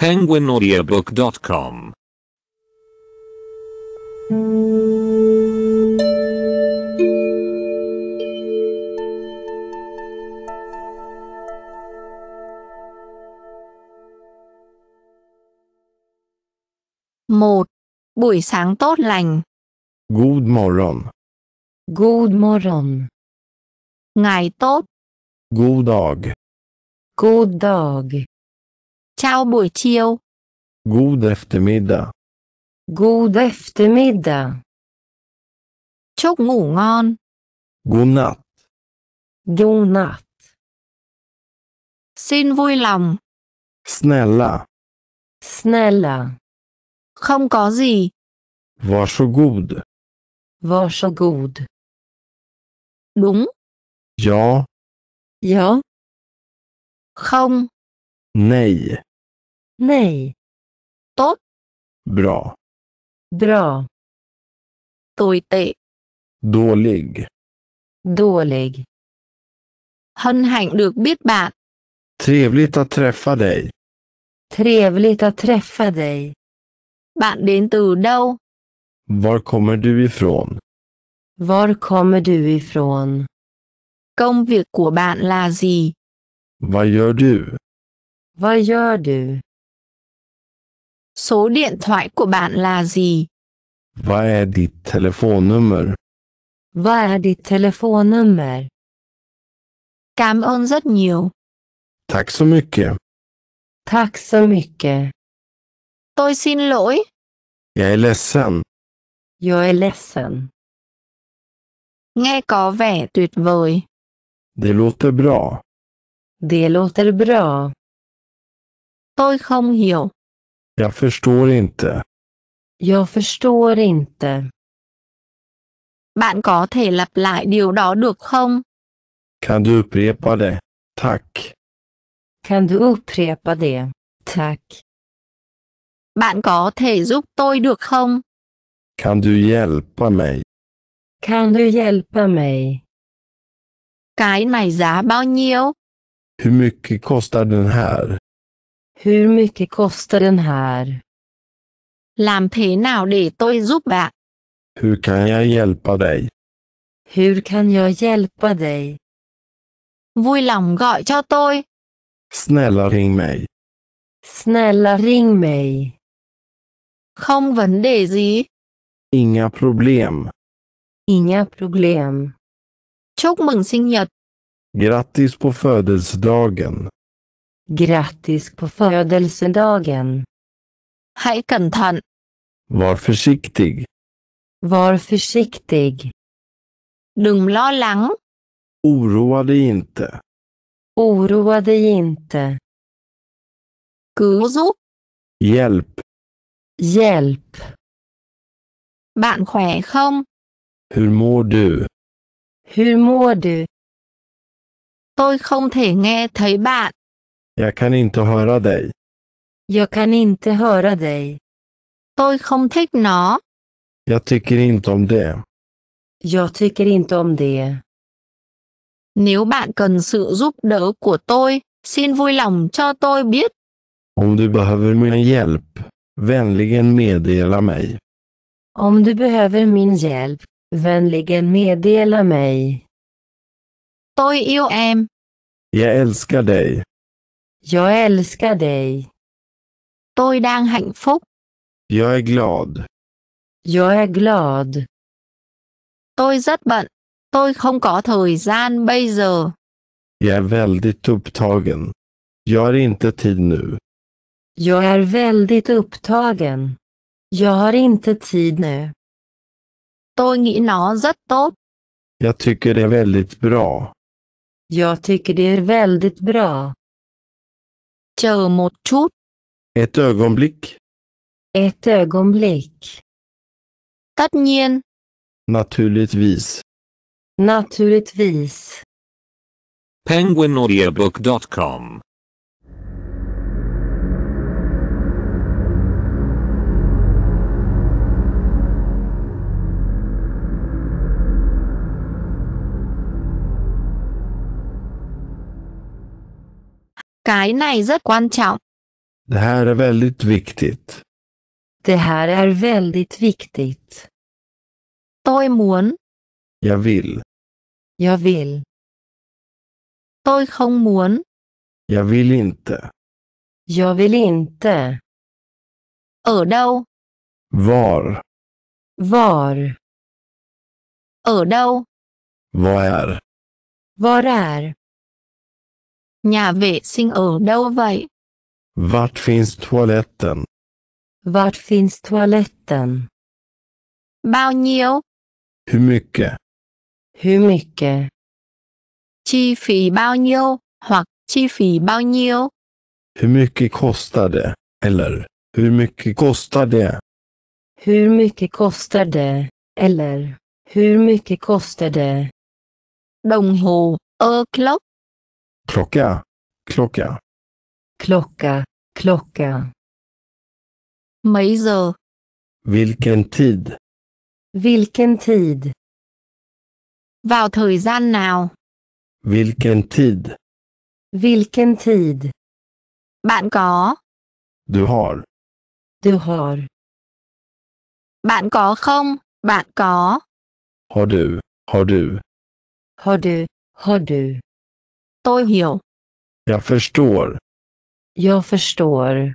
penguinaudiobook.com một buổi sáng tốt lành Good morning. Good morning. ngày tốt Good dag Good dag Chào buổi chiều. God eftermiddag. God eftermiddag. Chúc ngủ ngon. God natt. God natt. Xin vui lòng. Snälla. Snälla. Không có gì. Varsågod. Varsågod. Đúng. Ja. Ja. Không. Nej. Nej. Tốt. Bra. Bra. Tồi tệ. Dålig. Dålig. Hân hạnh được biết bạn. Trevligt att träffa dig. Trevligt att träffa dig. Bạn đến từ đâu? Var kommer du ifrån? Var kommer du ifrån? Công việc của bạn là gì? Vad gör du? Vad gör du? Số điện thoại của bạn là gì? Vad är ditt telefonnummer? Vad är ditt telefonnummer? Cảm ơn rất nhiều. Tack så mycket. Tack så mycket. Tôi xin lỗi. Jag är ledsen. Jag är ledsen. Nghe có vẻ tuyệt vời. Det låter bra. Det låter bra. Tôi không hiểu. Jag förstår inte. Jag förstår inte. Bạn có thể lặp lại điều đó được không? Kan du upprepa det? Tack. Kan du upprepa det? Tack. Bạn có thể giúp tôi được không? Kan du hjälpa mig? Kan du hjälpa mig? Cái này giá bao nhiêu? Hur mycket kostar den här? Hur mycket kostar den här? Làm thế nào để tôi giúp bạn? Hur kan jag hjälpa dig? Hur kan jag hjälpa dig? Vui lòng gọi cho tôi. Snälla ring mig. Snälla ring mig. Không vấn đề gì. Inga problem. Inga problem. Chúc mừng sinh nhật. Grattis på födelsedagen. Grattis på födelsedagen. Hãy cẩn Var försiktig. Var försiktig. Đừng lo lắng. Oroa dig inte. Oroa dig inte. Cứu Hjälp. Hjälp. Bạn khỏe không? Hur mår du? Hur mår du? Tôi không thể nghe thấy bạn. Jag kan inte höra dig. Jag kan inte höra dig. Tôi không thích nó. Jag tycker inte om det. Jag tycker inte om det. Nếu bạn cần sự giúp đỡ của tôi, xin vui lòng cho tôi biết. Om du behöver min hjälp, vänligen meddela mig. Om du behöver min hjälp, vänligen meddela mig. Tôi yêu em. Jag älskar dig. Jag älskar dig. Tôi đang hạnh phúc. Jag är glad. Jag är glad. Tôi rất bận. Tôi không có thời gian bây giờ. Jag är väldigt upptagen. Jag har inte tid nu. Jag är väldigt upptagen. Jag har inte tid nu. Tôi nghĩ nó rất tốt. Jag tycker det är väldigt bra. Jag tycker det är väldigt bra. Chờ một chút. Ett ögonblick. Ett ögonblick. Tất nhiên. Naturligtvis. Naturligtvis. Penguinaudiobook.com Cái này rất quan trọng. Det här är väldigt viktigt. Det här är väldigt viktigt. Tôi muốn. Jag vill. Jag vill. Tôi không muốn. Jag vill inte. Jag vill inte. Ở đâu? Var? Var? Ở đâu? Vad är? Var är? Nhà vệ sinh ở đâu vậy? Vart finns toaletten? Vart finns toaletten? Bao nhiêu? Hur mycket? Hur mycket? Chi phí bao nhiêu hoặc chi phí bao nhiêu? Hur mycket kostar det? Eller hur mycket kostar det? Hur mycket kostar det? Eller hur mycket kostar det? Đồng hồ, a clock. klocka, klocka. Klocka, klocka. Mấy Vilken tid? Vilken tid? Vào thời gian nào? Vilken tid? Vilken tid? Bạn có? Du har. Du har. Bạn có không? Bạn có. Har du, har du. Har du, har du. Tôi hiểu. Jag förstår. Jag förstår.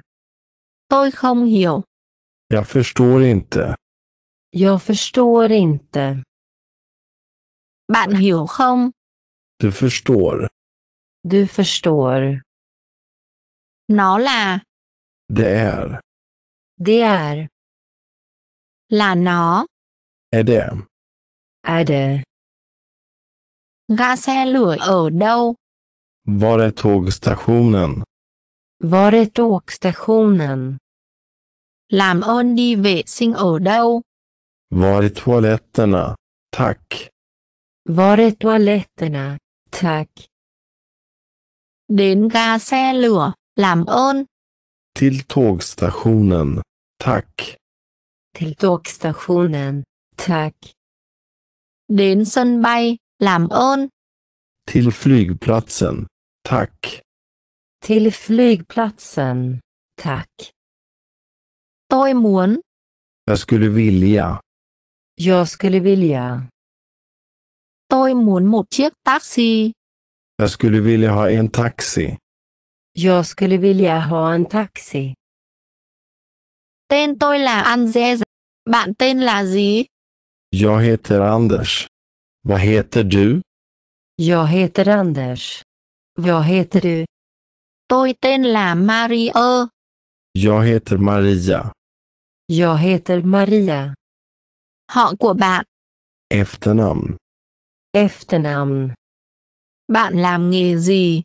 Tôi không hiểu. Jag förstår inte. Jag förstår inte. Bạn hiểu không? Du förstår. Du förstår. Nó là. Det är. Det är. Là nó. Är det. Är det. Ga xe lửa ở đâu? Var är tågstationen? Var är tågstationen? Làm ơn đi vệ sinh ở đâu? Var är toaletterna? Tack. Var är toaletterna? Tack. Đến ga xe lửa, làm ơn. Till tågstationen. Tack. Till tågstationen. Tack. Đến sân bay, làm ơn. Till flygplatsen. Tack. Till flygplatsen. Tack. Ta imorgon. Jag skulle vilja. Jag skulle vilja. Tôi muốn taxi. Jag skulle vilja ha en taxi. Jag skulle vilja ha en taxi. Tên tôi là Andrzej. Bạn tên là gì? Jag heter Anders. Vad heter du? Jag heter Anders. Vad heter du? Tôi tên là Maria. Jag heter Maria. Jag heter Maria. Họ của bạn. Efternamn. Efternamn. Bạn làm nghề gì?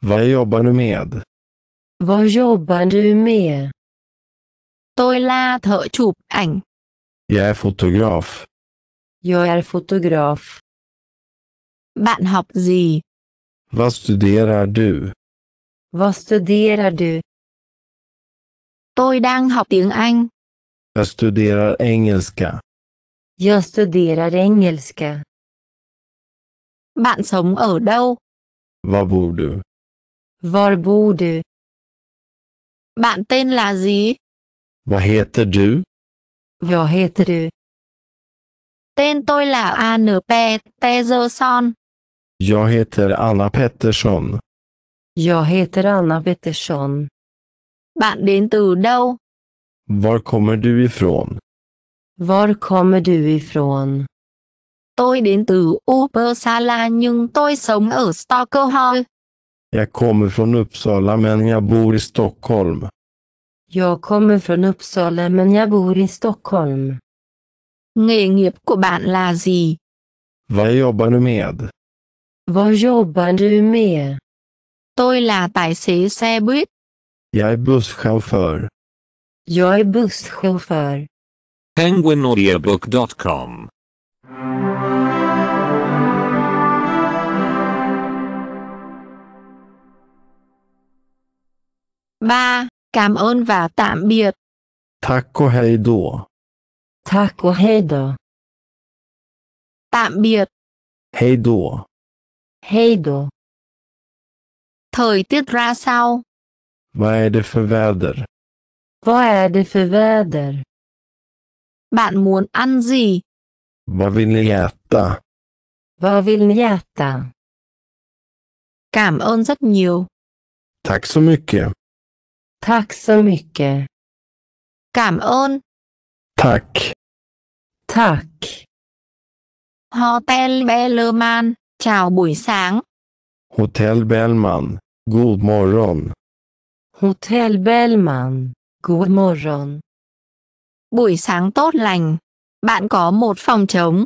Vad jobbar du med? Vad jobbar du med? Tôi là thợ chụp ảnh. Jag är fotograf. Jag är fotograf. Bạn học gì? Vad studerar du? Vad studerar du? Tôi đang học tiếng Anh. Jag studerar engelska. Jag studerar engelska. Bạn sống ở đâu? Var bor du? Var bor du? Bạn tên là gì? Vad heter du? Vad heter du? Tên tôi là Anne P. Tegerson. Jag heter Anna Pettersson. Jag heter Anna Pettersson. Bạn đến từ đâu? Var kommer du ifrån? Var kommer du ifrån? Tôi đến từ Uppsala nhưng tôi sống ở Stockholm. Jag kommer från Uppsala men jag bor i Stockholm. Jag kommer från Uppsala men jag bor i Stockholm. Nghề nghiệp của bạn là gì? Vad jobbar du med? Bonjour bonjour mia. Tôi là tài xế xe buýt. Jag är busschaufför. Jag är busschaufför. Penguinaudiobook.com ba Cảm ơn và tạm biệt. Tack och hej då. Tack och hej då. Tạm biệt. Hej då. Heido. Thời tiết ra sao? Vad är e det för väder? Vad är e det för väder? Bạn muốn ăn gì? Vad vill ni äta? Vad vill ni äta? Cảm ơn rất nhiều. Tack så mycket. Tack så mycket. Cảm ơn. Tack. Tack. Hotel Bellerman. Chào buổi sáng. Hotel Bellman, god morgon. Hotel Bellman, god morgon. Buổi sáng tốt lành. Bạn có một phòng trống.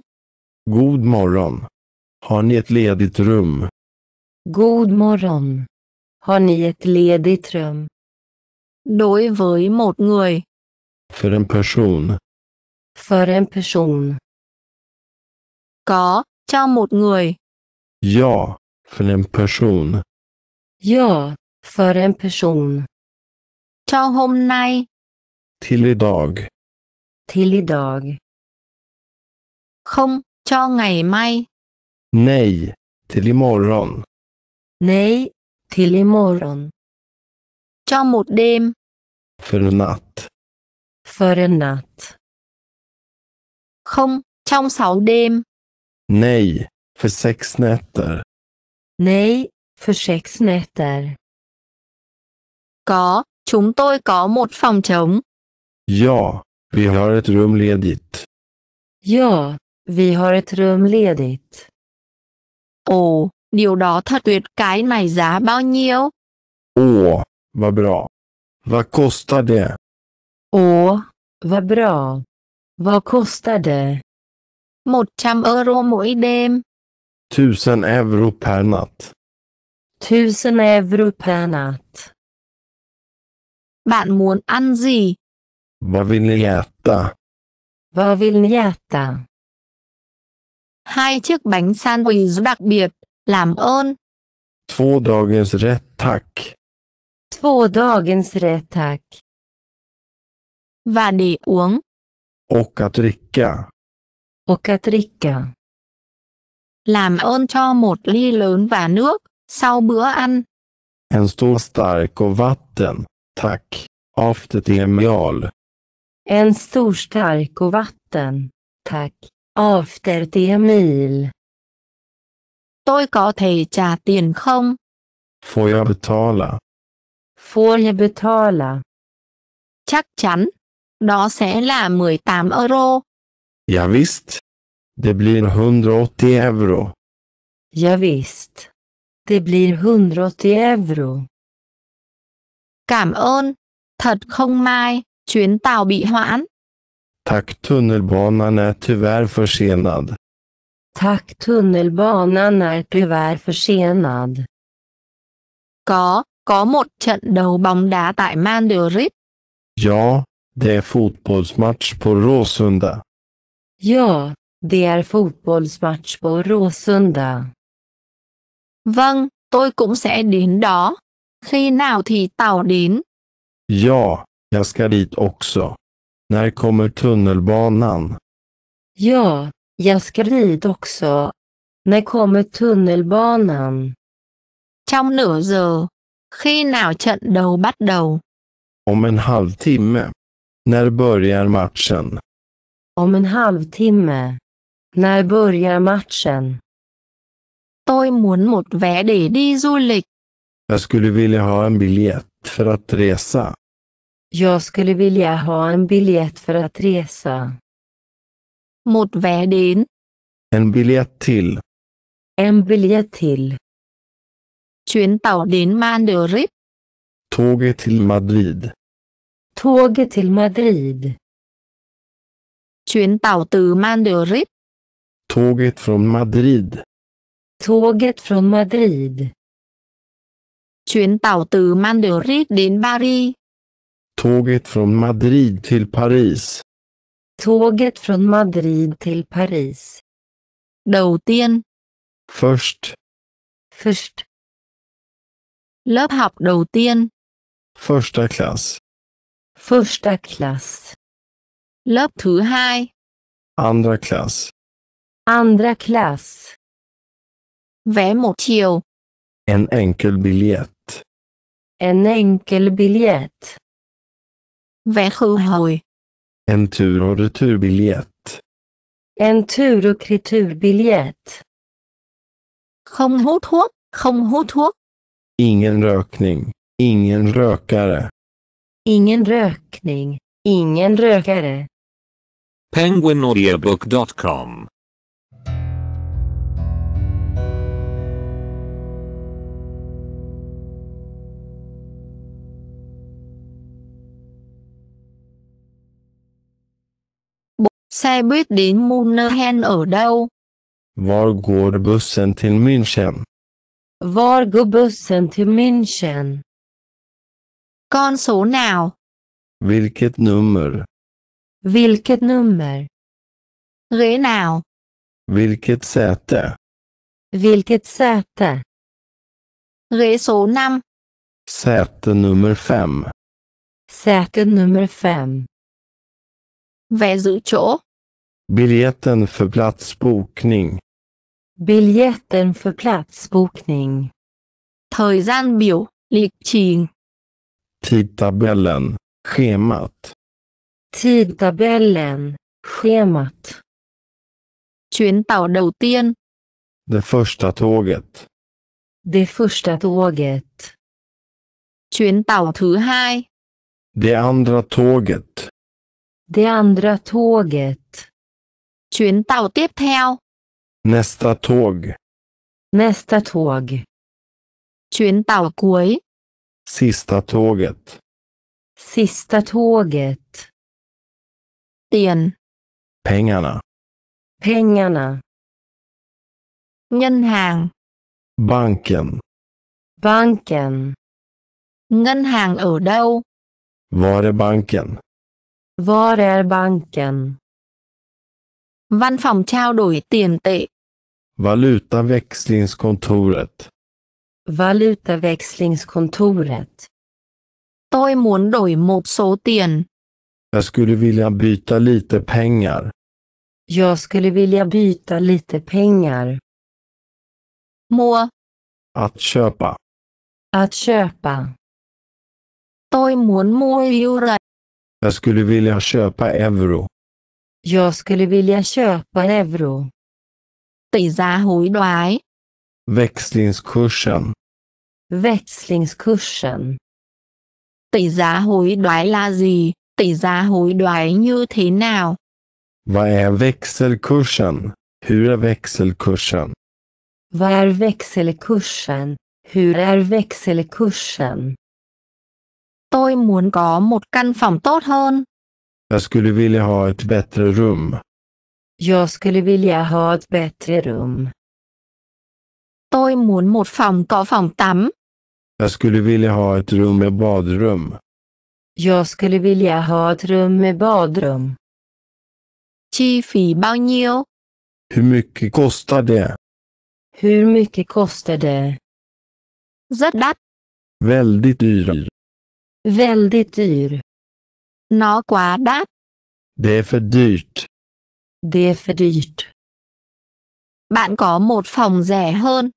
God morgon. Har ni ett ledigt rum? God morgon. Har ni ett ledigt rum? Đối với một người. För en person. För en person. Có, cho một người. Ja, för en person. Ja, för en person. Cho hôm nay. Till idag. Till idag. Không, cho ngày mai. Nej, till imorgon. Nej, till imorgon. Cho một đêm. För en natt. För en natt. Không, trong sáu đêm. Nej, för sex nätter. Nej, för sex nätter. Có, chúng tôi có một phòng trống. Ja, vi har ett rum ledigt. Ja, vi har ett rum ledigt. Ồ, điều đó thật tuyệt, cái này giá bao nhiêu? Åh, vad bra. Vad kostar det? Åh, vad bra. Vad kostar det? 100 euro mỗi đêm. Tusen euro per natt. Tusen euro per natt. Bạn muốn ăn gì? Vad vill ni äta? Vad vill ni äta? Hai chiếc bánh sandwich đặc biệt, làm ơn. Två dagens rätt tack. Två dagens rätt tack. Và để uống. Och att dricka. Och att dricka. Làm ơn cho một ly lớn và nước sau bữa ăn. En stor stark och vatten, tack. Aftertemial. En stor stark och vatten, tack. Aftertemil. Tôi có thể trả tiền không? Får jag betala? Får jag betala? Chắc chắn. Đó sẽ là 18 euro. Ja, visst. Det blir 180 euro. Ja, visst. Det blir 180 euro. Cảm ơn. Thật không may, chuyến tàu bị hoãn. Tack tunnelbanan är tyvärr försenad. Tack tunnelbanan är tyvärr försenad. Có, có một trận đấu bóng đá tại Mandurip. Ja, det är fotbollsmatch på Råsunda. Ja, Det är fotbollsmatch på Råsunda. Vâng, tôi cũng sẽ đến đó. Khi nào thì tàu đến? Ja, jag ska dit också. När kommer tunnelbanan? Ja, jag ska dit också. När kommer tunnelbanan? Trong nửa giờ. Khi nào trận đấu bắt đầu? Om en halvtimme. När börjar matchen? Om en halvtimme. När börjar matchen? Tôi muốn một vé để đi du lịch. Jag skulle vilja ha en biljett för att resa. Jag skulle vilja ha en biljett för att resa. Một vé đến. En biljett till. En biljett till. Chuyến tàu đến Madrid. Tåget till Madrid. Tåget till Madrid. Chuyến tàu từ Madrid. Tåget från Madrid. Tåget från Madrid. Chuyến tàu từ Madrid đến Paris. Tåget från Madrid till Paris. Tåget från Madrid till Paris. Đầu tiên. Först. Först. Lớp học đầu tiên. Första klass. Första klass. Lớp thứ hai. Andra klass. Andra klass. Vé một chiều. En enkelbiljett. En enkelbiljett. Vé En tur och returbiljett. En tur och returbiljett. Không hút thuốc, không hút thuốc. Ingen rökning, ingen rökare. Ingen rökning, ingen rökare. Penguinaudiobook.com Xe buýt đến Munahen ở đâu? Var går bussen till München? Var går bussen till München? Con số nào? Vilket nummer? Vilket nummer? Ghế nào? Vilket säte? Vilket säte? Ghế số 5. Säte nummer 5. Säte nummer 5 vé Biljetten för platsbokning. Biljetten för platsbokning. Thời gian Tidtabellen, schemat. Tidtabellen, schemat. Chuyến tàu Det första tåget. Det första tåget. Chuyến tàu hai. Det andra tåget. Det andra tåget. Chuyến tàu tiếp theo. Nästa tåg. Nästa tåg. Chuyến tàu cuối. Sista tåget. Sista tåget. Tiền. Pengarna. Pengarna. Ngân hàng. Banken. Banken. Ngân hàng ở đâu? Var är banken? Var är banken? Văn phòng trao đổi tiền tệ. Valutaväxlingskontoret. Valutaväxlingskontoret. Tôi muốn đổi một số tiền. Jag skulle vilja byta lite pengar. Jag skulle vilja byta lite pengar. Mua. Att köpa. Att köpa. Tôi muốn mua euro. Jag skulle vilja köpa euro. Jag skulle vilja köpa euro. Tỷ giá hối đoái. Växlingskursen. Växlingskursen. Tỷ giá hối đoái là gì? Tỷ giá hối đoái như thế nào? Vad är växelkursen? Hur är växelkursen? Vad är växelkursen? Hur är växelkursen? Tôi muốn có một căn phòng tốt hơn. Jag skulle vilja ha ett bättre rum. Jag skulle vilja ha ett bättre rum. Tôi muốn một phòng có phòng tắm. Jag skulle vilja ha ett rum med badrum. Jag skulle vilja ha ett rum med badrum. Chi phí bao nhiêu? Hur mycket kostar det? Hur mycket kostar det? Rất đắt. Väldigt dyrt. Väldigt dyr. Nó quá đắt. Det är för dyrt. Det är för dyrt. Bạn có một phòng rẻ hơn.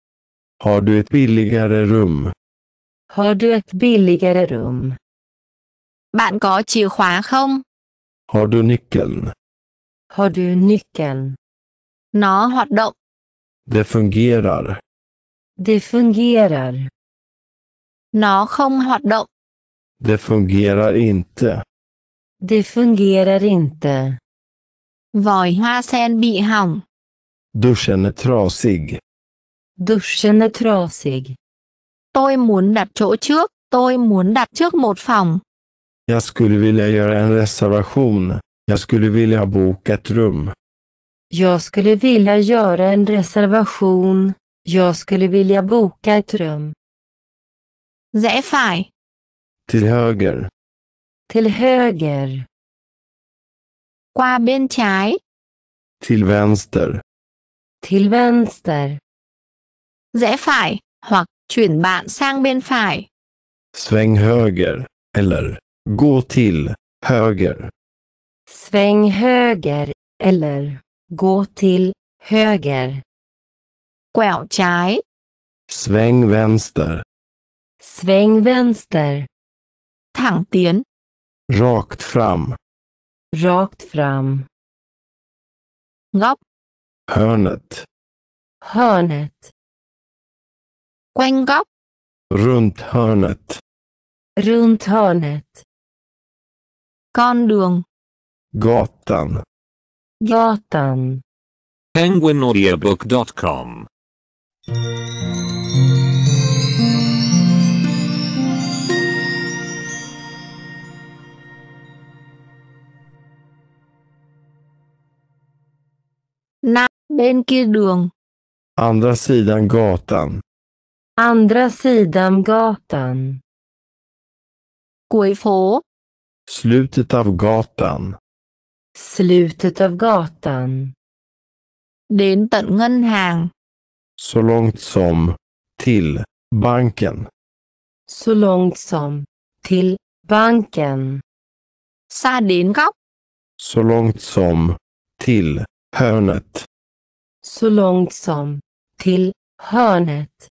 Har du ett billigare rum? Har du ett billigare rum? Bạn có chìa khóa không? Har du nyckeln? Har du nyckeln? Nó hoạt động. Det fungerar. Det fungerar. Nó không hoạt động. Det fungerar inte. Det fungerar inte. Voi hoa sen bị hỏng. Duschen är trasig. Duschen är trasig. Tôi muốn đặt chỗ trước, tôi muốn đặt trước một phòng. Jag skulle vilja göra en reservation. Jag skulle vilja boka ett rum. Jag skulle vilja göra en reservation. Jag skulle vilja boka ett rum. Dễ phải. Till höger. Till höger. Qua bên trái. Till vänster. Till vänster. Rẽ phải hoặc chuyển bạn sang bên phải. Sväng höger eller gå till höger. Sväng höger eller gå till höger. Quẹo trái. Sväng vänster. Sväng vänster. Thẳng tiến. Rakt fram. Rakt fram. Góc. Hörnet. Hörnet. Quanh góc. Runt hörnet. Runt hörnet. Con đường. Gatan. Gatan. Penguinaudiobook.com Na, bên kia đường. Andra sidan gatan. Andra sidan gatan. Cuối phố. Slutet av gatan. Slutet av gatan. Đến tận ngân hàng. Så långt som. Till. Banken. Så långt som. Till. Banken. Xa đến góc. Så långt som. Till hörnet. Så långt som, till, hörnet.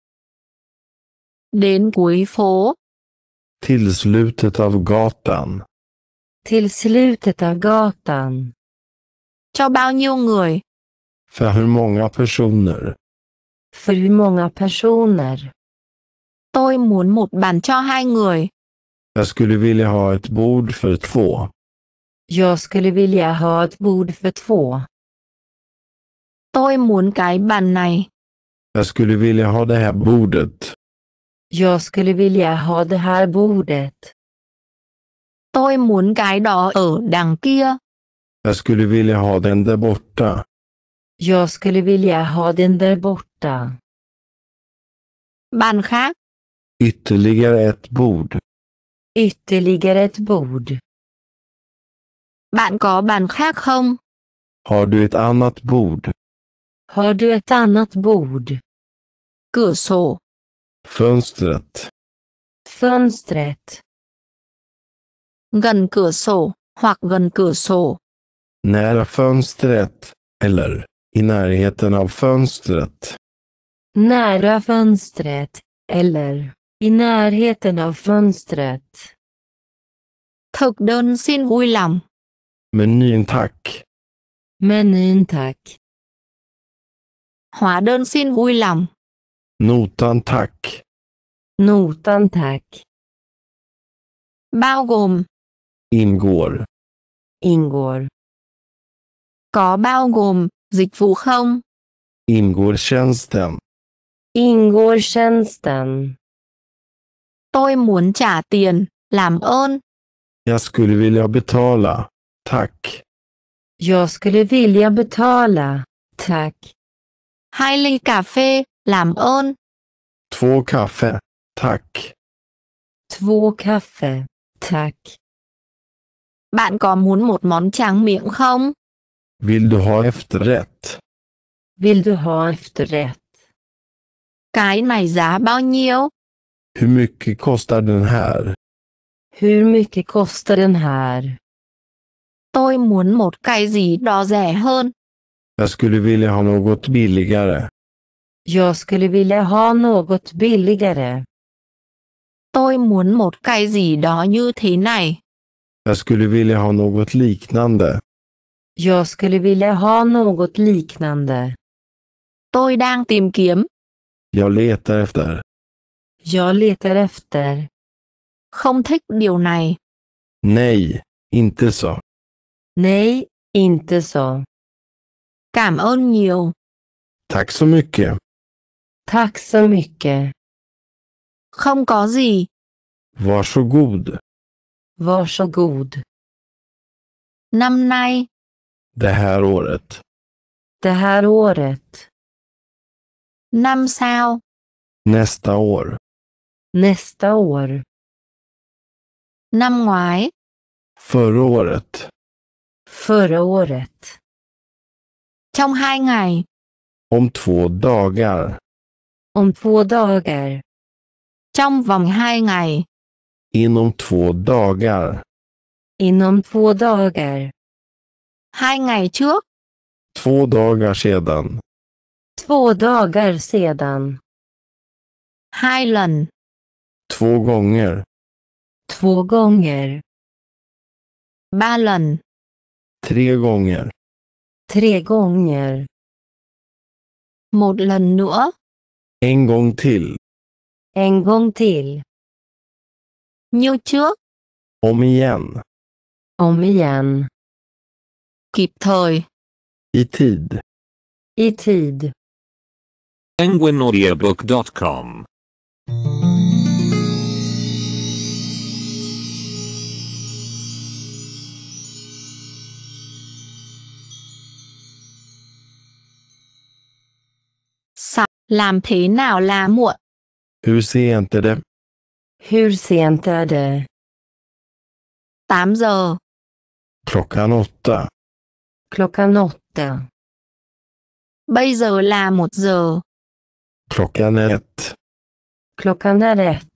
Đến cuối phố. Till slutet av gatan. Till slutet av gatan. Cho bao nhiêu người? För hur många personer? För hur många personer? Tôi muốn một bàn cho hai người. Jag skulle vilja ha ett bord för två. Jag skulle vilja ha ett bord för två. Tôi muốn cái bàn này. Jag skulle vilja ha det här bordet. Jag skulle vilja ha det här bordet. Tôi muốn cái đó ở đằng kia. Jag skulle vilja ha den där borta. Jag skulle vilja ha den där borta. Bàn khác. Ytterligare ett bord. Ytterligare ett bord. Bạn có bàn khác không? Har du ett annat bord? Har du ett annat bord? Gusso. Fönstret. Fönstret. Gần cửa sổ, hoặc gần cửa sổ. Nära fönstret, eller i närheten av fönstret. Nära fönstret, eller i närheten av fönstret. Thực đơn xin vui lòng. Menyn tack. Menyn tack. Hóa đơn xin vui lòng. Notan tack. Notan tack. Bao gồm. Ingår. Ingår. Có bao gồm dịch vụ không? Ingår tjänsten. Ingår tjänsten. Tôi muốn trả tiền, làm ơn. Jag skulle vilja betala, tack. Jag skulle vilja betala, tack. Hai ly cà phê, làm ơn. Två kaffe, tack. Två kaffe, tack. Bạn có muốn một món tráng miệng không? Vill du ha efterrätt? Vill du ha efterrätt? Cái này giá bao nhiêu? Hur mycket kostar den här? Hur mycket kostar den här? Tôi muốn một cái gì đó rẻ hơn. Jag skulle vilja ha något billigare. Jag skulle vilja ha något billigare. Tôi muốn một cái gì đó như thế này. Jag skulle vilja ha något liknande. Jag skulle vilja ha något liknande. Tôi đang tìm kiếm. Jag letar efter. Jag letar efter. Không thích điều này. Nej, inte så. Nej, inte så. Cảm ơn nhiều. Tack så mycket. Tack så mycket. Không có gì. Varsågod. Varsågod. Năm nay. Det här året. Det här året. Năm sao. Nästa år. Nästa år. Năm ngoái. Förra året. Förra året. Trong hai ngày. Om två dagar. Om två dagar. Trong vòng hai ngày. Inom två dagar. Inom två dagar. Hai ngày trước. Två dagar sedan. Två dagar sedan. Hai lần. Två gånger. Två gånger. Ba lần. Tre gånger. Tre gånger. Một lần nữa. En gång till. En gång till. Như trước. Om igen. Om igen. Kịp thời. I tid. I tid. Penguinaudiobook.com Làm thế nào là muộn? Hur sent är det? Hur sent är det? 8 giờ. Klockan åtta. Klockan åtta. Bây giờ là một giờ. Klockan är Klockan är ett.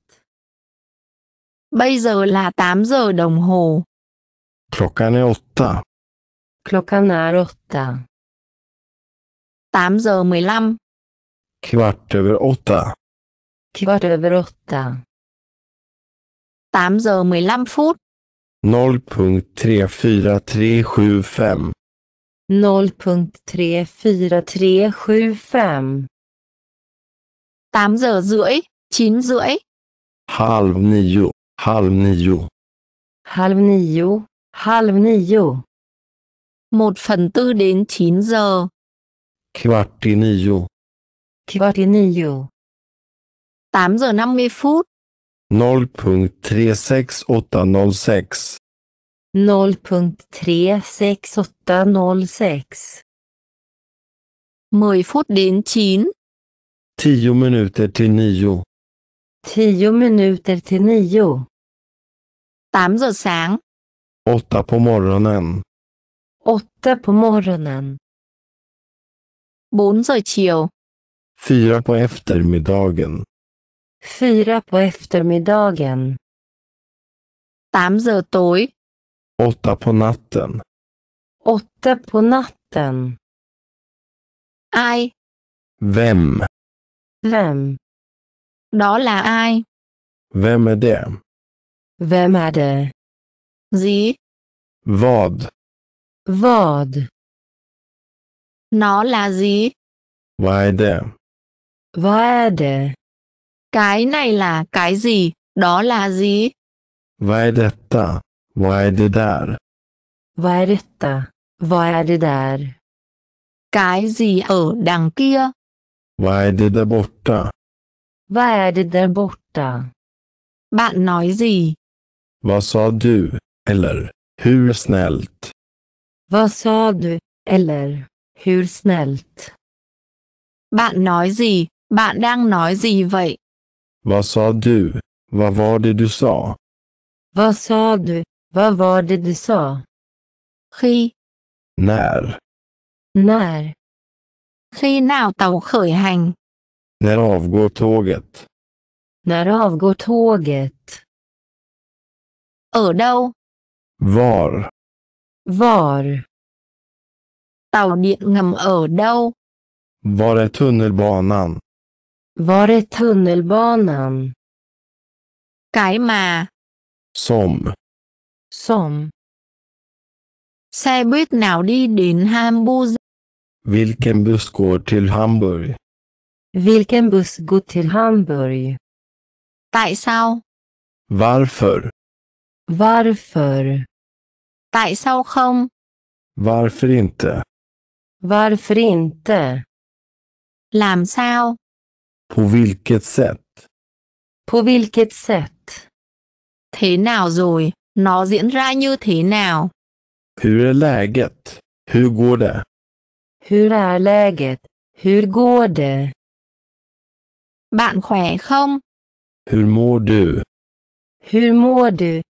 Bây giờ là 8 giờ đồng hồ. Klockan är åtta. Klockan är åtta. 8 giờ 15. Kvart över åtta. Kvart över åtta. 8 giờ 15 phút. 0.34375 0.34375 8 giờ rưỡi, 9 rưỡi. Halv nio, halv nio. Halv nio, halv nio. Một phần tư đến chín giờ. Kvart i nio fyrtionio. 8 giờ 50 phút. 0.36806 0.36806 10 phút đến 9. 10 minuter till 9. 10 minuter till 9. 8 giờ sáng. 8 på morgonen. 8 på morgonen. 4 giờ chiều. Fyra på eftermiddagen. Fyra på eftermiddagen. 8 giờ tối. Åtta på natten. Åtta på natten. Ai? Vem? Vem? Đó là ai? Vem är det? Vem är det? Gì? Vad? Vad? Nó là gì? Vad är det? Vad är det? Cái này là cái gì? Đó là gì? Vad är detta? Vad är det där? Vad är detta? Vad är det där? Cái gì ở đằng kia? Vad är det där borta? Vad är det där borta? Bạn nói gì? Vad sa du? Eller, hur snällt? Vad sa du? Eller, hur snällt? Bạn nói gì? Bạn đang nói gì vậy? Vad sa du? Vad var det du sa? Vad sa du? Vad var det du sa? Khi. När. När. Khi nào tàu khởi hành? När avgår tåget? När avgår tåget? Ở đâu? Var. Var. Tàu điện ngầm ở đâu? Var är tunnelbanan? Var är tunnelbanan? Cái mà. Som. Som. Xe buýt nào đi đến Hamburg? Vilken buss går till Hamburg? Vilken buss går till Hamburg? Tại sao? Varför? Varför? Tại sao không? Varför inte? Varför inte? Làm sao? På vilket sätt? På vilket sätt? Thế nào rồi? Nó diễn ra như thế nào? Hur är läget? Hur går det? Hur är läget? Hur går det? Bạn khỏe không? Hur mår du? Hur mår du?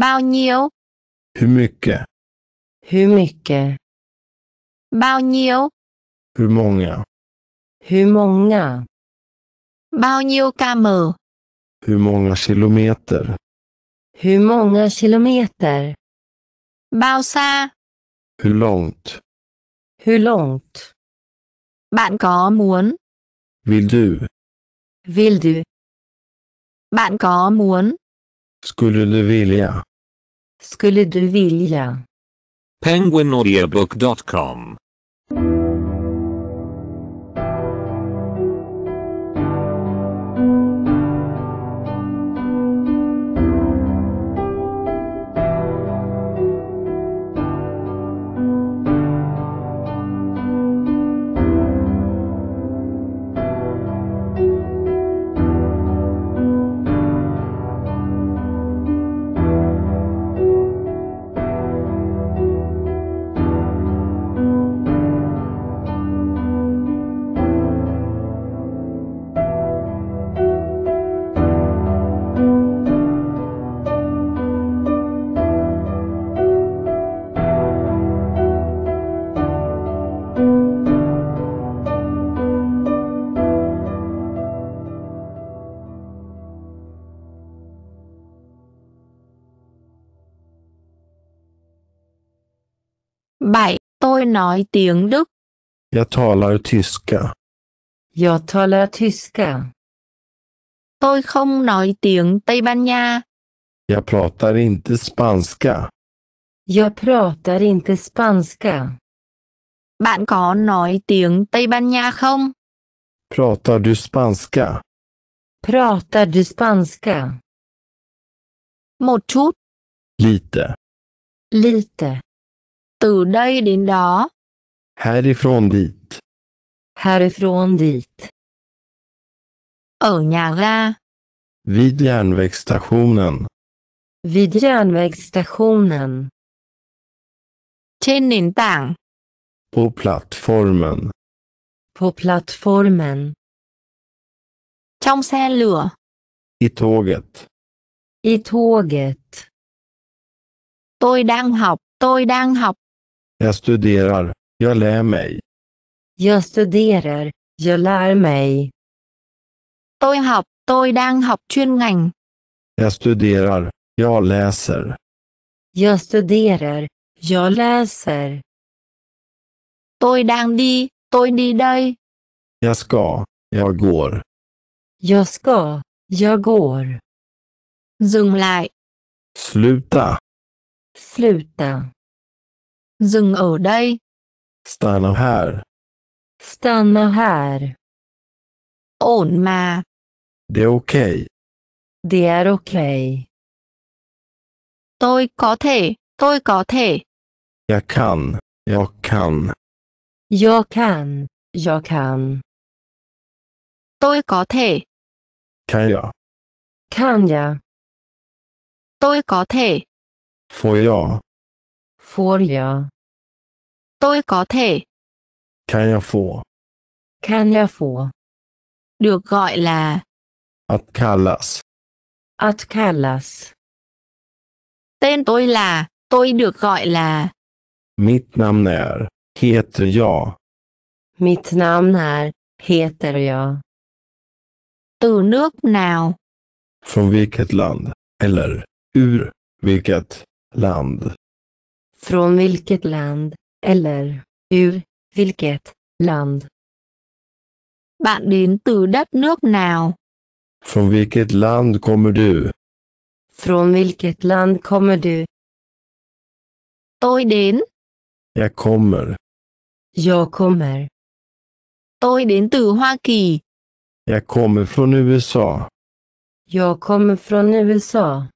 Bao nhiêu? Hur mycket? Hur mycket? Bao nhiêu? Hur många? Hur många? Bao nhiêu km? Hur många kilometer? Hur många kilometer? Bao xa? Hur långt? Hur långt? Bạn có muốn? Vill du? Vill du? Bạn có muốn? Skulle du vilja? Skulle du vilja? Penguinaudiobook.com tôi nói tiếng Đức. Jag talar tyska. Jag talar tyska. Tôi không nói tiếng Tây Ban Nha. Jag pratar inte spanska. Jag pratar inte spanska. Bạn có nói tiếng Tây Ban Nha không? Pratar du spanska? Pratar du spanska? Một chút. Lite. Lite. Từ đây đến đó. Härifrån dit. Härifrån dit. Ở nhà ga. Vid järnvägsstationen. Vid järnvägsstationen. Trên nền tảng. På plattformen. På plattformen. Trong xe lửa. I tåget. I tåget. Tôi đang học, tôi đang học. Jag studerar. Jag lär mig. Jag studerar. Jag lär mig. Tôi học. Tôi đang học chuyên ngành. Jag studerar. Jag läser. Jag studerar. Jag läser. Tôi đang đi. Tôi đi đây. Jag ska. Jag går. Jag ska. Jag går. Dừng lại. Sluta. Sluta. Dừng ở đây. Stanna här. Stanna här. Ổn mà. Det är okej. Okay. Det är okej. Okay. Tôi có thể, tôi có thể. Jag kan, jag kan. Jag kan, jag kan. Tôi có thể. Kan jag? Kan jag? Tôi có thể. Får jag? Får jag? Tôi có thể. Kan jag få? Kan jag få? Được gọi là. Att kallas. Att kallas. Tên tôi là, tôi được gọi là. Mitt namn är, heter jag. Mitt namn är, heter jag. Từ nước nào? Från vilket land, eller ur vilket land. Från vilket land, eller ur vilket land? Bạn đến từ đất nước nào? Från vilket land kommer du? Från vilket land kommer du? Tôi đến. Jag kommer. Jag kommer. Tôi đến từ Hoa Kỳ. Jag kommer från USA. Jag kommer från USA.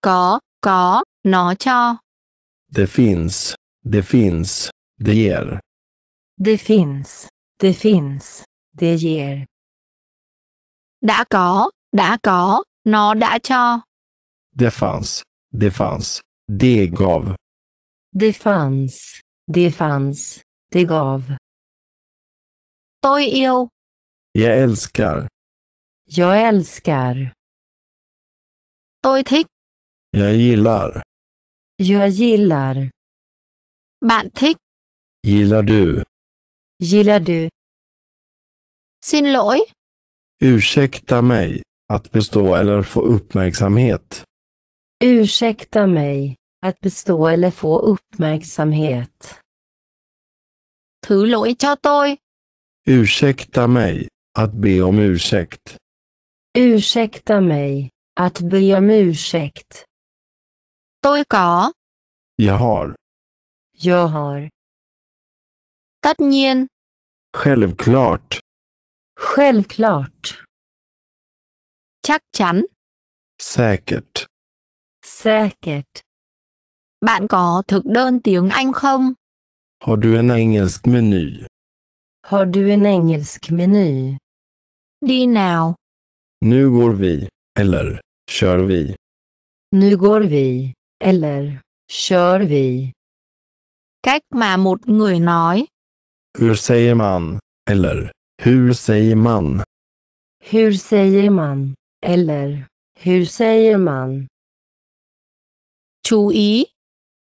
Có, Có, nó cho. Det finns, det finns, det ger. Det finns, det finns, det ger. Đã có, đã có, nó đã cho. Det fanns, det fanns, det gav. Det fanns, det fanns, det gav. Tôi yêu. Jag älskar. Jag älskar. Tôi thích. Jag gillar. Jag gillar. Bạn thích. Gillar du? Gillar du? Xin lỗi. Ursäkta mig. Att bestå eller få uppmärksamhet. Ursäkta mig. Att bestå eller få uppmärksamhet. Thứ lỗi cho tôi. Ursäkta mig. Att be om ursäkt. Ursäkta mig. Att be om ursäkt. Tôi có. Jag har. Jag har. Tất nhiên. Självklart. Självklart. Chắc chắn. Säkert. Säkert. Bạn có thực đơn tiếng Anh không? Har du en engelsk meny? Har du en engelsk meny? Đi nào. Nu går vi, eller kör vi. Nu går vi, Eller. Kör vi. Cách mà một người nói. Hur säger man? Eller. Hur säger man? Hur säger man? Eller. Hur säger man? Chú ý.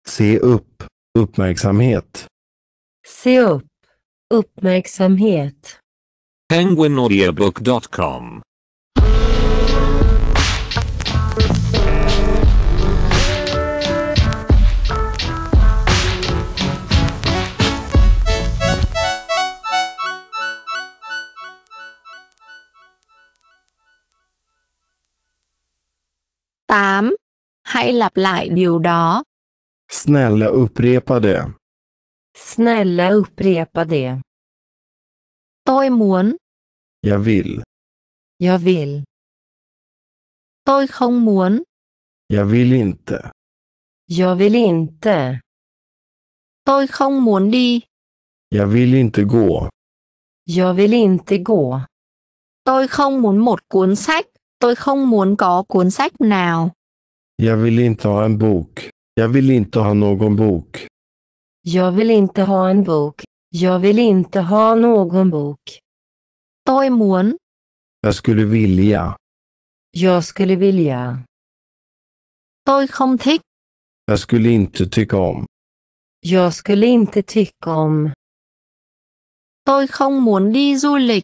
Se upp. Uppmärksamhet. Se upp. Uppmärksamhet. penguinaudiobook.com hãy lặp lại điều đó. Snälla upprepa det. Snälla upprepa det. Tôi muốn. Jag vill. Jag vill. Tôi không muốn. Jag vill inte. Jag vill inte. Tôi không muốn đi. Jag vill inte gå. Jag vill inte gå. Tôi không muốn một cuốn sách. Tôi không muốn có cuốn sách nào. Jag vill inte ha en bok. Jag vill inte ha någon bok. Jag vill inte ha en bok. Jag vill inte ha någon bok. Tôi muốn. Jag skulle vilja. Jag skulle vilja. Tôi không thích. Jag skulle inte tycka om. Jag skulle inte tycka om. Tôi không muốn đi du lịch.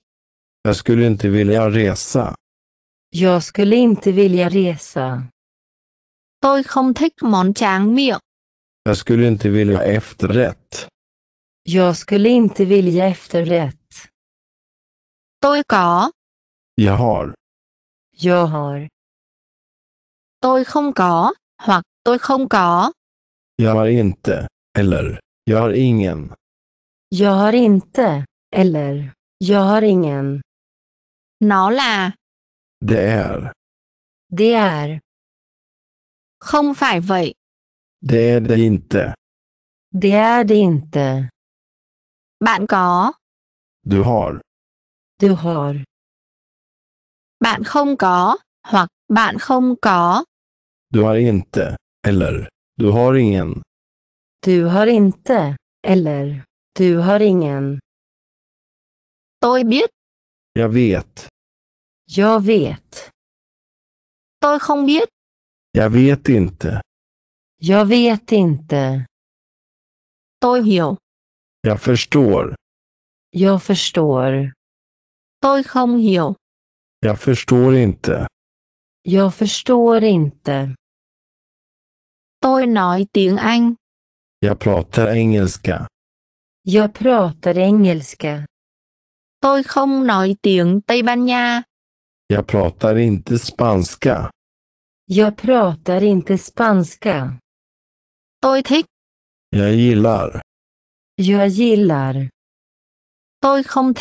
Jag skulle inte vilja resa. Jag skulle inte vilja resa. Tôi không thích món tráng miệng. Jag skulle inte vilja efterrätt. Jag skulle inte vilja efterrätt. Tôi có. Jag har. Jag har. Tôi không có, hoặc tôi không có. Jag har inte, eller jag har ingen. Jag har inte, eller jag har ingen. Nó là. Det är. Det är. Không phải vậy. Det är inte. Det är inte. Bạn có. Du har. Du har. Bạn không có, hoặc bạn không có. Du har inte, eller du har ingen. Du har inte, eller du har ingen. Tôi biết. Jag vet. Jag vet. Tôi không biết. Jag vet inte. Jag vet inte. Tôi Jag förstår. Jag förstår. Tôi Jag förstår inte. Jag förstår inte. Tôi Jag pratar engelska. Jag pratar engelska. Tôi Jag pratar inte spanska. Jag pratar inte spanska. Tôi thích. Jag gillar. Jag gillar. Tôi không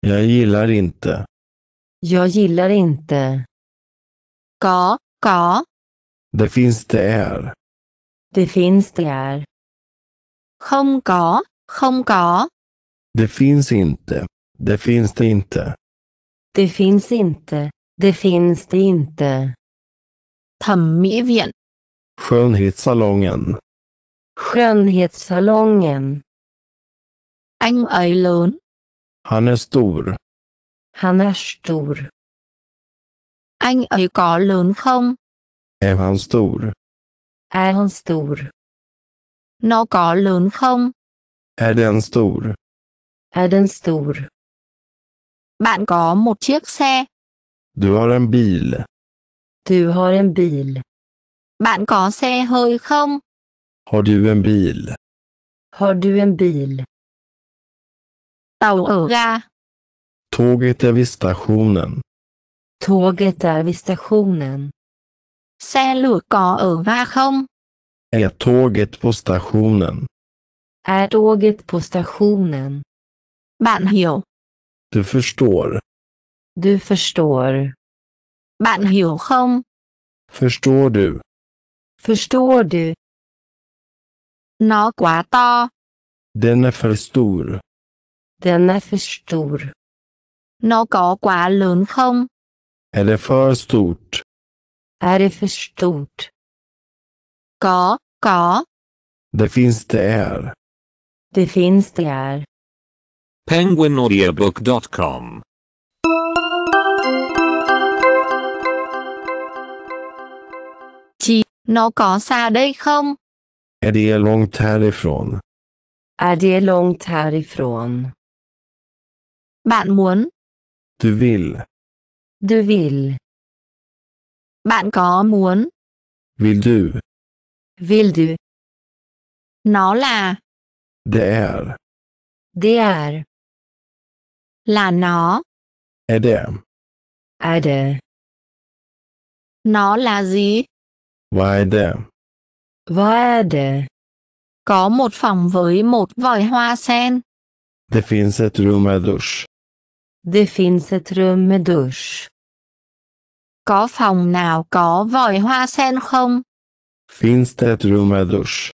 Jag gillar inte. Jag gillar inte. Có, có. Det finns det är. Det finns det är. Không có, không có. Det finns inte. Det finns det inte. Det finns inte. Det finns det inte. thẩm mỹ viện skönhetssalongen skönhetssalongen anh ấy lớn han är stor han är stor anh ấy có lớn không är han stor är han stor nó có lớn không är den stor är den stor bạn có một chiếc xe Du har en bil. Du har en bil. Bạn có xe hơi không? Har du en bil? Har du en bil? Tàu ở ga. Tåget är vid stationen. Tåget är vid stationen. Xe lửa có ở ga không? Är tåget på stationen? Är tåget på stationen? Bạn hiểu. Du förstår. Du förstår. Bạn hiểu không? Förstår du? Förstår du? Nó quá to. Den är er för stor. Den är er för stor. Nó có quá lớn không? Är er det för stort? Är det för stort? Có, có. Det finns det är. Det finns det är. Penguinaudiobook.com Nó có xa đây không? Är det långt härifrån? Är det långt härifrån? Bạn muốn. Du vill. Du vill. Bạn có muốn. Vill du? Vill du? Nó là. Det är. Det är. Là nó. Är det? Är det? Nó là gì? Vad är det? Vad är det? Có một phòng với một vòi hoa sen. Det finns ett rum med dusch. Det finns ett rum med dusch. Có phòng nào có vòi hoa sen không? Finns det ett rum med dusch?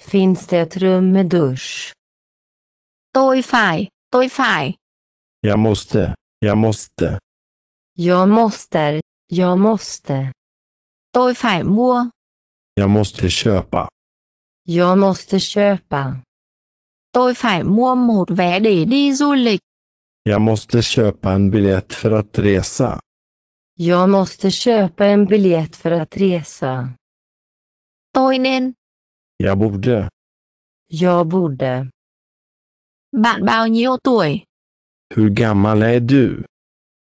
Finns det ett rum med dusch? Tôi phải, tôi phải. Jag måste, jag måste. Jag måste, jag måste. Tôi phải mua. Jag måste köpa. Jag måste köpa. Tôi phải mua một vé để đi du lịch. Jag måste köpa en biljett för att resa. Jag måste köpa en biljett för att resa. Tôi nên. Jag borde. Jag borde. Bạn bao nhiêu tuổi? Hur gammal är du?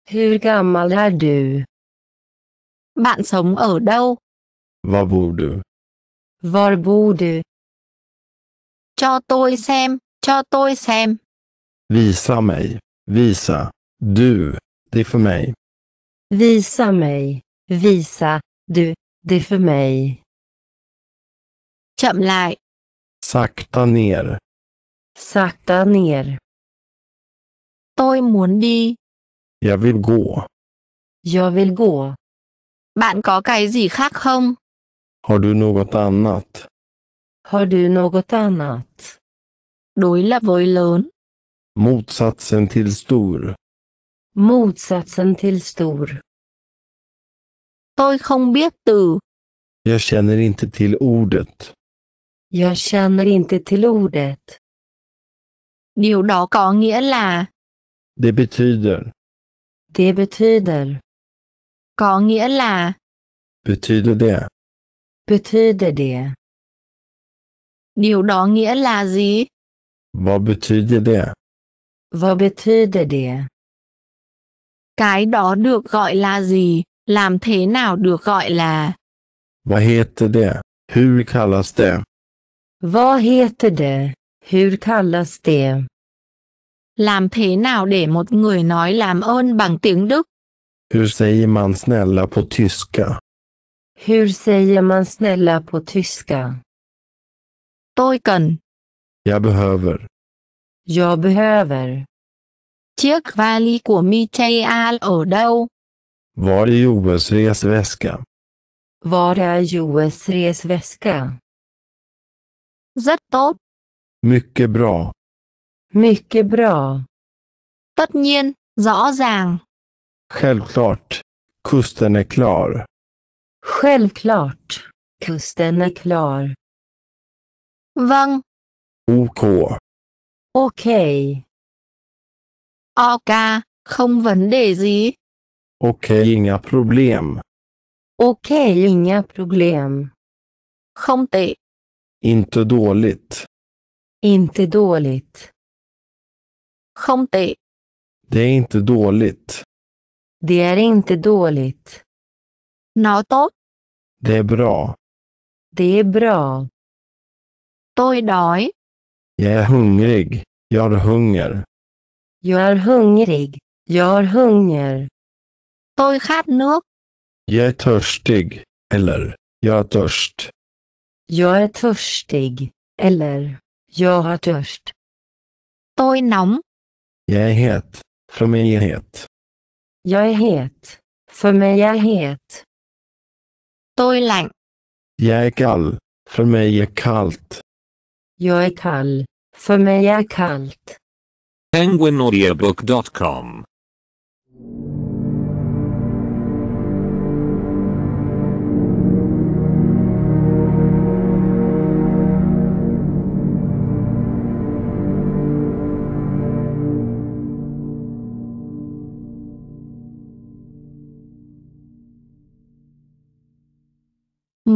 Hur gammal är du? Bạn sống ở đâu? Var bor du? Var bor du? Cho tôi xem, cho tôi xem. Visa mig, visa. Du, det är för mig. Visa mig, visa. Du, det är för mig. Chậm lại. Sakta ner. Sakta ner. Tôi muốn đi. Jag vill gå. Jag vill gå. Bạn có cái gì khác không? Har du något annat? Har du något annat? Đối lập với lớn. Motsatsen till stor. Motsatsen till stor. Tôi không biết từ. Jag känner inte till ordet. Jag känner inte till ordet. Điều đó có nghĩa là. Det betyder. Det betyder. Có nghĩa là Betyder det? Betyder det? Điều đó nghĩa là gì? Vad betyder det? Vad betyder det? Cái đó được gọi là gì? Làm thế nào được gọi là? Vad heter det? Hur kallas det? Vad heter det? Hur kallas det? Làm thế nào để một người nói làm ơn bằng tiếng Đức? Hur säger man snälla på tyska? Hur säger man snälla på tyska? Tôi Jag behöver. Jag behöver. Chiếc vali của Michael ở đâu? Var är Joes väska? Var är Joes resväska? Rất tốt. Mycket bra. Mycket bra. Tất nhiên, rõ ràng. Självklart. Kusten är klar. Självklart. Kusten är klar. Vang. OK. Okej. Ok, không vấn đề gì. Okej, inga problem. Okej, inga problem. Không tệ. Inte dåligt. Inte dåligt. Không tệ. Det är inte dåligt. Det är inte dåligt. Nó Det är bra. Det är bra. Tôi đói. Jag är hungrig. Jag har hunger. Jag är hungrig. Jag har hunger. Tôi khát nước. Jag är törstig. Eller, jag har törst. Jag är törstig. Eller, jag har törst. Tôi nóng. Jag är het. För min het. Jag är het. För mig är het. Tôi lạnh. Jag är kall. För mig är kallt. Jag är kall. För mig är kallt. Penguinaudiobok.com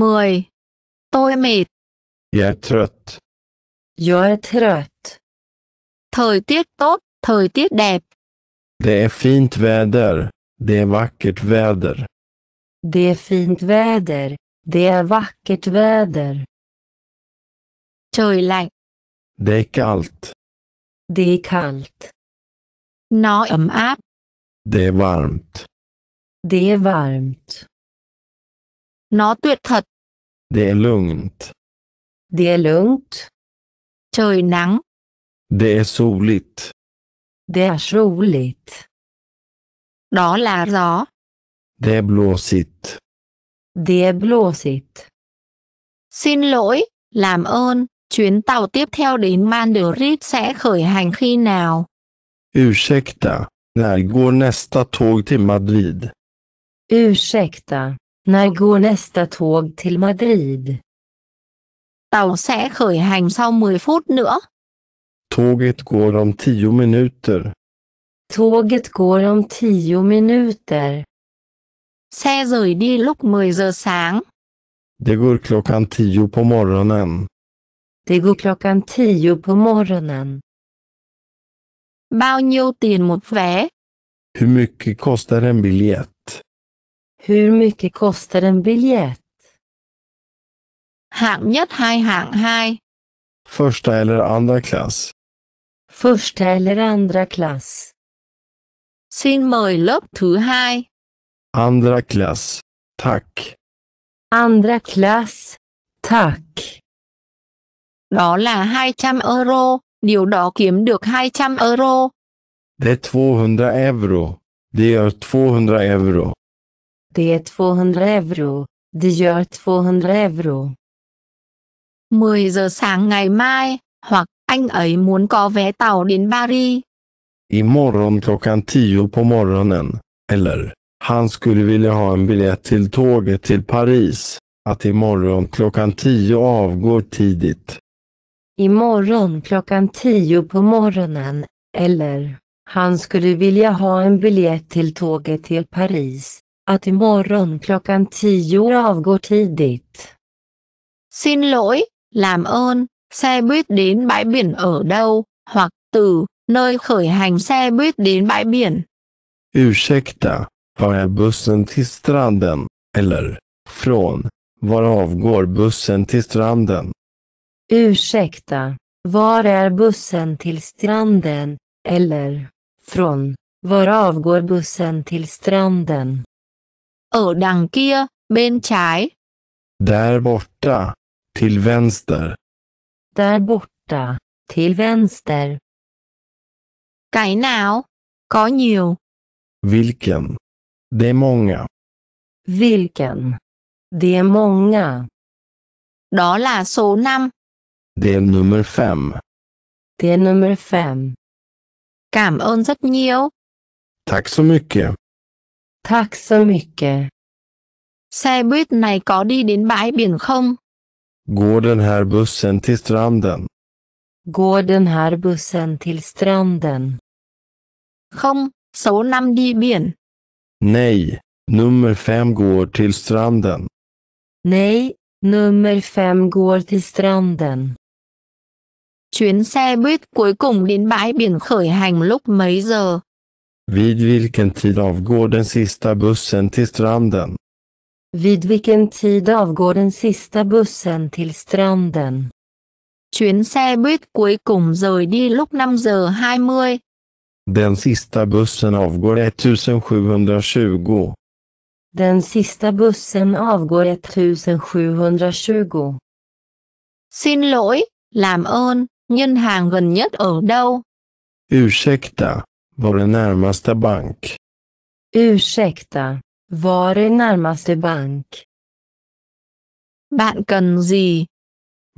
10. Tôi mệt. Jag är trött. Jag är trött. Thời tiết tốt, thời tiết đẹp. Det är fint väder. Det är vackert väder. Det är fint väder. Det är vackert väder. Trời lạnh. Det är kallt. Det är kallt. Nó ấm áp. Det är varmt. Det är varmt. Nó tuyệt thật. Det är lugnt. Det är lugnt. Trời nắng. Det är soligt. Det är soligt. Đó là gió. Det är blåsigt. Det är blåsigt. Xin lỗi, làm ơn, chuyến tàu tiếp theo đến Mandarin sẽ khởi hành khi nào? Ursäkta, när går nästa tåg till Madrid? Ursäkta, när går nästa tåg till Madrid? Tàu sẽ khởi hành sau 10 phút nữa. Tåget går om tio minuter. Tåget går om tio minuter. Xe rời đi lúc 10 giờ sáng. Det går klockan tio på morgonen. Det går klockan tio på morgonen. Bao nhiêu tiền một vé? Hur mycket kostar en biljett? Hur mycket kostar en biljett? Hạng nhất hay hạng hai? Första eller andra klass? Första eller andra klass? Xin mời lớp thứ hai. Andra klass. Tack. Andra klass. Tack. Đó là 200 euro. Điều đó kiếm được 200 euro. Det är 200 euro. Det är 200 euro. Det är 200 euro. Det gör 200 euro. 10 giờ sáng ngày mai, hoặc anh ấy muốn có vé tàu đến Paris. Imorgon klockan 10 på morgonen, eller han skulle vilja ha en biljett till tåget till Paris, att imorgon klockan 10 avgår tidigt. Imorgon klockan 10 på morgonen, eller han skulle vilja ha en biljett till tåget till Paris, att imorgon klockan tio avgår tidigt. Xin lỗi, làm ơn, xe buýt đến bãi biển ở đâu, hoặc từ nơi khởi hành xe buýt đến bãi biển. Ursäkta, var är bussen till stranden? Eller, från, var avgår bussen till stranden? Ursäkta, var är bussen till stranden? Eller, från, var avgår bussen till stranden? Ở đằng kia, bên trái. Där borta, till vänster. Där borta, till vänster. Cái nào? Có nhiều. Vilken? Det är många. Vilken? Det är många. Đó là số 5. Det är nummer 5. Det är nummer 5. Cảm ơn rất nhiều. Tack så mycket. Tack så mycket. Xe buýt này có đi đến bãi biển không? Går den här bussen till stranden? Går den här bussen till stranden? Không, số 5 đi biển. Nej, nummer 5 går till stranden. Nej, nummer 5 går till stranden. Chuyến xe buýt cuối cùng đến bãi biển khởi hành lúc mấy giờ? Vid vilken tid avgår den sista bussen till stranden? Vid vilken tid avgår den sista bussen till stranden? Chuyến xe buýt cuối cùng rời đi lúc 5 giờ 20. Den sista bussen avgår 1720. Den sista bussen avgår 1720. Xin lỗi, làm ơn, nhân hàng gần nhất ở đâu? Ursäkta, var är närmaste bank? Ursäkta, var är närmaste bank? Bạn cần gì?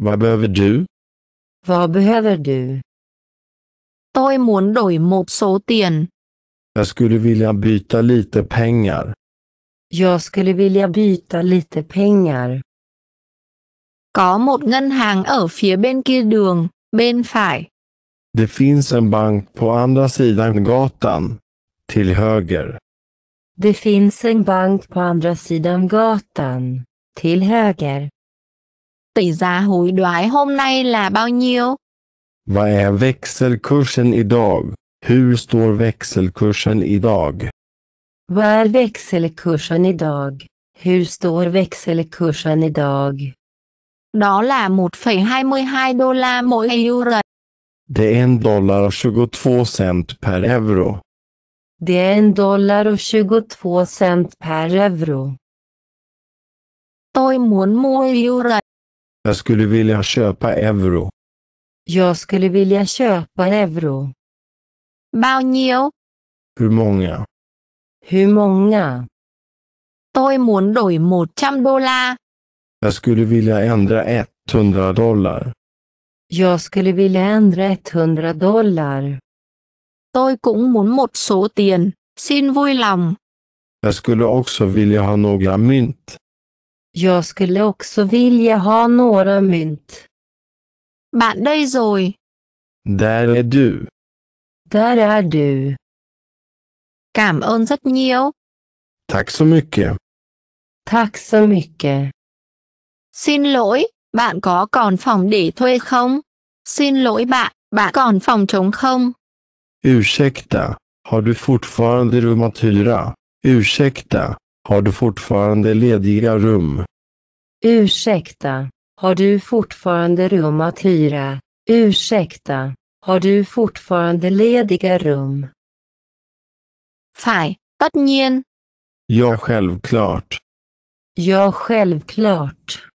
Vad behöver du? Vad behöver du? Tôi muốn đổi một số tiền. Jag skulle vilja byta lite pengar. Jag skulle vilja byta lite pengar. Có một ngân hàng ở phía bên kia đường, bên phải. Det finns en bank på andra sidan gatan. Till höger. Det finns en bank på andra sidan gatan. Till höger. Tỷ giá hối đoái hôm nay là bao nhiêu? Vad är växelkursen idag? Hur står växelkursen idag? Vad är växelkursen idag? Hur står växelkursen idag? Đó là 1,22 đô la mỗi euro. Det är en dollar och 22 cent per euro. Det är en dollar och 22 cent per euro. Jag skulle vilja köpa euro. Jag skulle vilja köpa euro. Bao nhiêu? Hur många? Hur många? Tôi muốn đổi 100 đô la. Jag skulle vilja ändra 100 dollar. Jag skulle vilja ändra 100 dollar. Tôi cũng muốn một số tiền, xin vui lòng. Jag skulle också vilja ha några mynt. Jag skulle också vilja ha några mynt. Bạn đây rồi. Där är du. Där är du. Cảm ơn rất nhiều. Tack så mycket. Tack så mycket. Xin lỗi, bạn có còn phòng để thuê không? Xin lỗi bạn, bạn còn phòng trống không? Ursäkta, har du fortfarande rum att hyra? Ursäkta, har du fortfarande lediga rum? Ursäkta, har du fortfarande rum att hyra? Ursäkta, har du fortfarande lediga rum? Phải, tất nhiên. Ja, självklart. Ja, självklart.